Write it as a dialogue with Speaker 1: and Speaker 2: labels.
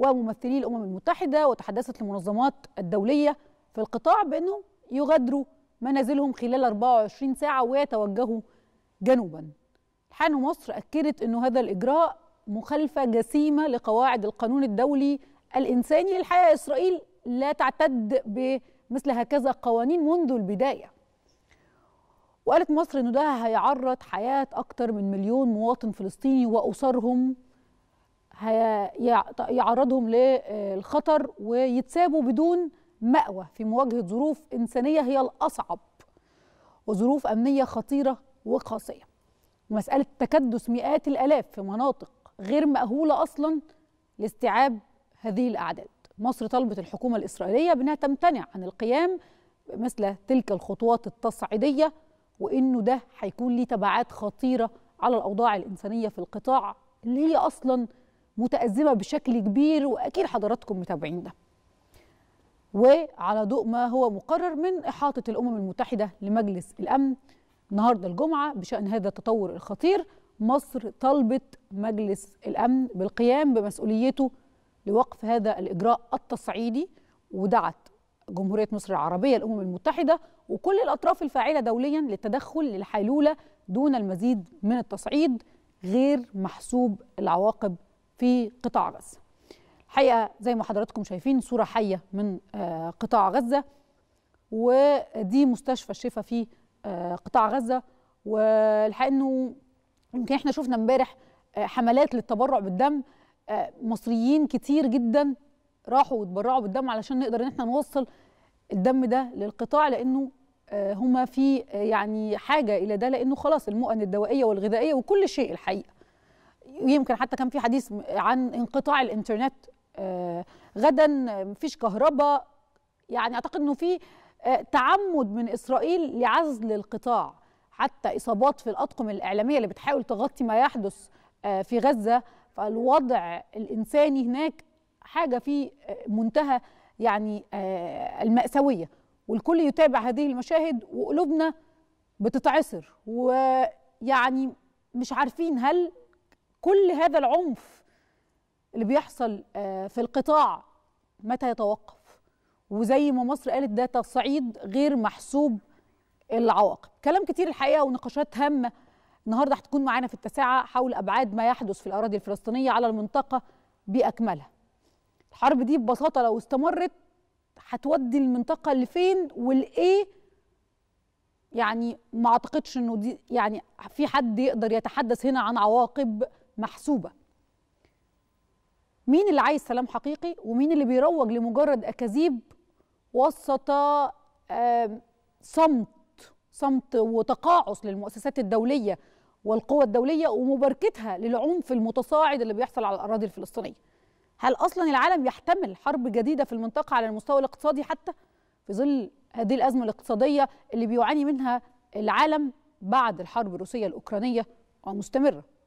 Speaker 1: وممثلي الأمم المتحدة وتحدثت المنظمات الدولية في القطاع بأنهم يغادروا منازلهم خلال 24 ساعة ويتوجهوا جنوبا حان مصر أكدت انه هذا الإجراء مخالفة جسيمة لقواعد القانون الدولي الإنساني للحقيقه إسرائيل لا تعتد بمثل هكذا قوانين منذ البداية وقالت مصر أنه ده هيعرض حياة أكثر من مليون مواطن فلسطيني وأسرهم يعرضهم للخطر ويتسابوا بدون مأوى في مواجهة ظروف إنسانية هي الأصعب وظروف أمنية خطيرة وقاسية ومسألة تكدس مئات الآلاف في مناطق غير مأهولة أصلا لاستيعاب هذه الأعداد مصر طلبت الحكومة الإسرائيلية بأنها تمتنع عن القيام مثل تلك الخطوات التصعيدية وإنه ده هيكون ليه تبعات خطيرة على الأوضاع الإنسانية في القطاع اللي هي أصلا متأزمة بشكل كبير وأكيد حضراتكم متابعين ده وعلى ضوء ما هو مقرر من إحاطة الأمم المتحدة لمجلس الأمن النهارده الجمعة بشأن هذا التطور الخطير مصر طالبت مجلس الأمن بالقيام بمسؤوليته لوقف هذا الإجراء التصعيدي ودعت جمهورية مصر العربية الأمم المتحدة وكل الأطراف الفاعلة دوليا للتدخل للحيلولة دون المزيد من التصعيد غير محسوب العواقب في قطاع غزة الحقيقة زي ما حضراتكم شايفين صورة حية من آه، قطاع غزة ودي مستشفى الشفا في آه، قطاع غزة والحقيقة أنه يمكن احنا شفنا امبارح آه، حملات للتبرع بالدم مصريين كتير جدا راحوا وتبرعوا بالدم علشان نقدر ان احنا نوصل الدم ده للقطاع لانه هما في يعني حاجه الى ده لانه خلاص المؤن الدوائيه والغذائيه وكل شيء الحقيقه يمكن حتى كان في حديث عن انقطاع الانترنت آه، غدا مفيش كهرباء يعني اعتقد انه في آه، تعمد من اسرائيل لعزل القطاع حتى اصابات في الاطقم الاعلاميه اللي بتحاول تغطي ما يحدث آه، في غزه فالوضع الانساني هناك حاجه في منتهى يعني الماساويه والكل يتابع هذه المشاهد وقلوبنا بتتعصر ويعني مش عارفين هل كل هذا العنف اللي بيحصل آه، في القطاع متى يتوقف وزي ما مصر قالت ده تصعيد غير محسوب العواقب كلام كتير الحقيقه ونقاشات هامه النهارده هتكون معانا في التساعه حول ابعاد ما يحدث في الاراضي الفلسطينيه على المنطقه باكملها الحرب دي ببساطه لو استمرت هتودي المنطقه لفين والايه يعني ما اعتقدش انه دي يعني في حد يقدر يتحدث هنا عن عواقب محسوبه مين اللي عايز سلام حقيقي ومين اللي بيروج لمجرد اكاذيب وسط صمت صمت وتقاعس للمؤسسات الدوليه والقوى الدوليه ومباركتها للعنف المتصاعد اللي بيحصل على الاراضي الفلسطينيه. هل اصلا العالم يحتمل حرب جديده في المنطقه على المستوى الاقتصادي حتى في ظل هذه الازمه الاقتصاديه اللي بيعاني منها العالم بعد الحرب الروسيه الاوكرانيه ومستمره؟